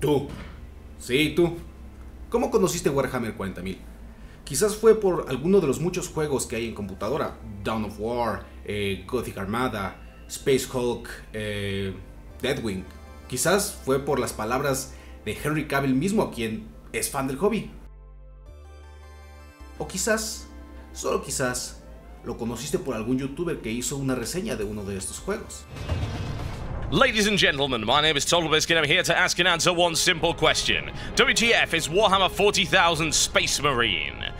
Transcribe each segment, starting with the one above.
Tú. Sí, tú. ¿Cómo conociste Warhammer 40.000? Quizás fue por alguno de los muchos juegos que hay en computadora. Dawn of War, eh, Gothic Armada, Space Hulk, eh, Deadwing. Quizás fue por las palabras de Henry Cavill mismo, quien es fan del hobby. O quizás, solo quizás, lo conociste por algún youtuber que hizo una reseña de uno de estos juegos. Ladies and gentlemen, my name is I'm here to ask and answer one simple question. WTF is Warhammer 40,000 Space Marine?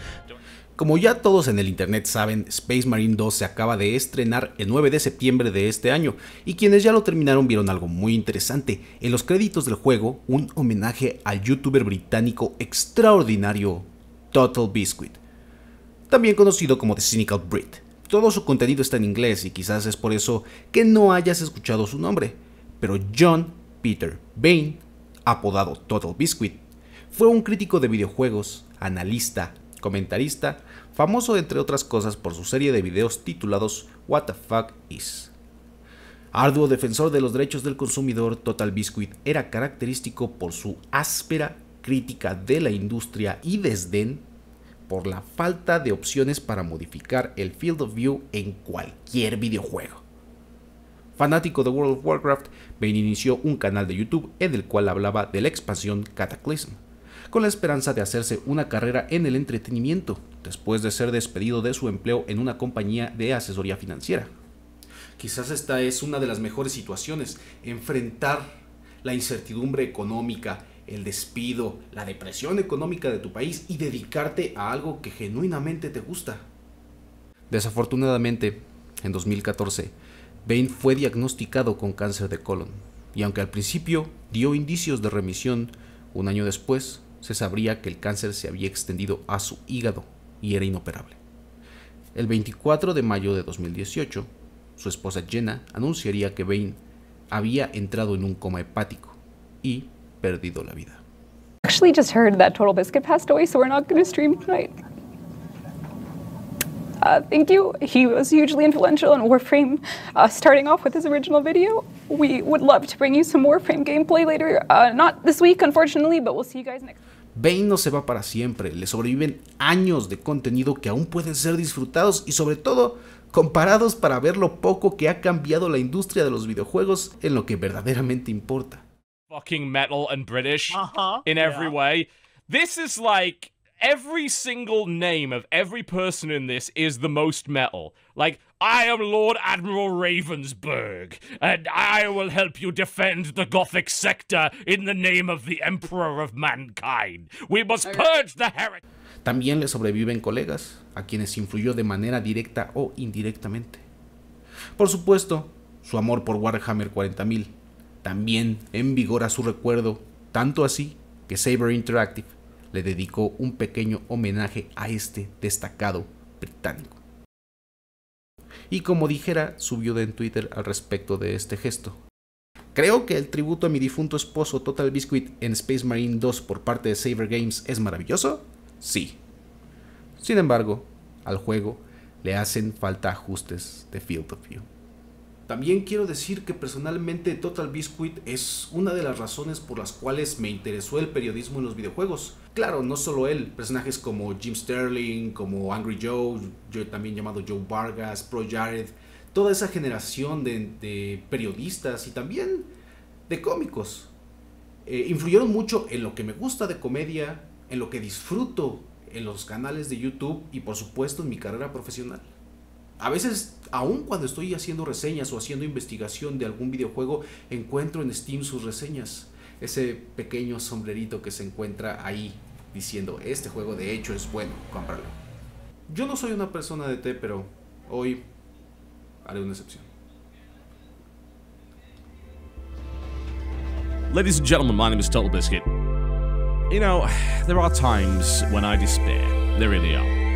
Como ya todos en el internet saben, Space Marine 2 se acaba de estrenar el 9 de septiembre de este año, y quienes ya lo terminaron vieron algo muy interesante. En los créditos del juego, un homenaje al youtuber británico extraordinario Total Biscuit, también conocido como The Cynical Brit todo su contenido está en inglés y quizás es por eso que no hayas escuchado su nombre, pero John Peter Bain, apodado Total Biscuit, fue un crítico de videojuegos, analista, comentarista, famoso entre otras cosas por su serie de videos titulados What the Fuck Is. Arduo defensor de los derechos del consumidor, Total Biscuit era característico por su áspera crítica de la industria y desdén por la falta de opciones para modificar el Field of View en cualquier videojuego. Fanático de World of Warcraft, Ben inició un canal de YouTube en el cual hablaba de la expansión Cataclysm, con la esperanza de hacerse una carrera en el entretenimiento, después de ser despedido de su empleo en una compañía de asesoría financiera. Quizás esta es una de las mejores situaciones, enfrentar la incertidumbre económica, el despido, la depresión económica de tu país y dedicarte a algo que genuinamente te gusta. Desafortunadamente, en 2014, Bain fue diagnosticado con cáncer de colon, y aunque al principio dio indicios de remisión, un año después se sabría que el cáncer se había extendido a su hígado y era inoperable. El 24 de mayo de 2018, su esposa Jenna anunciaría que Bain había entrado en un coma hepático y perdido la vida. Actually just heard that Total Biscuit passed away, so we're not going to stream tonight. Uh, thank you. He was hugely influential in Warframe, uh, starting off with his original video. We would love to bring you some Warframe gameplay later. Uh, not this week, unfortunately, but we'll see you guys next. Bane no se va para siempre, le sobreviven años de contenido que aún pueden ser disfrutados y sobre todo comparados para ver lo poco que ha cambiado la industria de los videojuegos en lo que verdaderamente importa. fucking metal and British uh-huh, in every yeah. way. This is like every single name of every person in this is the most metal. Like, I am Lord Admiral Ravensburg, and I will help you defend the Gothic sector in the name of the Emperor of Mankind. We must purge the heretic. También le sobreviven colegas a quienes influyó de manera directa o indirectamente. Por supuesto, su amor por Warhammer 40,000. También en a su recuerdo, tanto así que Saber Interactive le dedicó un pequeño homenaje a este destacado británico. Y como dijera, subió en Twitter al respecto de este gesto. Creo que el tributo a mi difunto esposo Total Biscuit en Space Marine 2 por parte de Saber Games es maravilloso. Sí. Sin embargo, al juego le hacen falta ajustes de field of view. También quiero decir que personalmente Total Biscuit es una de las razones por las cuales me interesó el periodismo en los videojuegos. Claro, no solo él, personajes como Jim Sterling, como Angry Joe, yo también llamado Joe Vargas, Pro Jared, toda esa generación de, periodistas y también de cómicos. Eh, influyeron mucho en lo que me gusta de comedia, en lo que disfruto en los canales de YouTube y por supuesto en mi carrera profesional. A veces, aun cuando estoy haciendo reseñas o haciendo investigación de algún videojuego, encuentro en Steam sus reseñas. Ese pequeño sombrerito que se encuentra ahí diciendo, este juego de hecho es bueno, cómpralo. Yo no soy una persona de té, pero hoy haré una excepción. Ladies and gentlemen, my name is Total Biscuit. You know, there are times when I despair. There really are.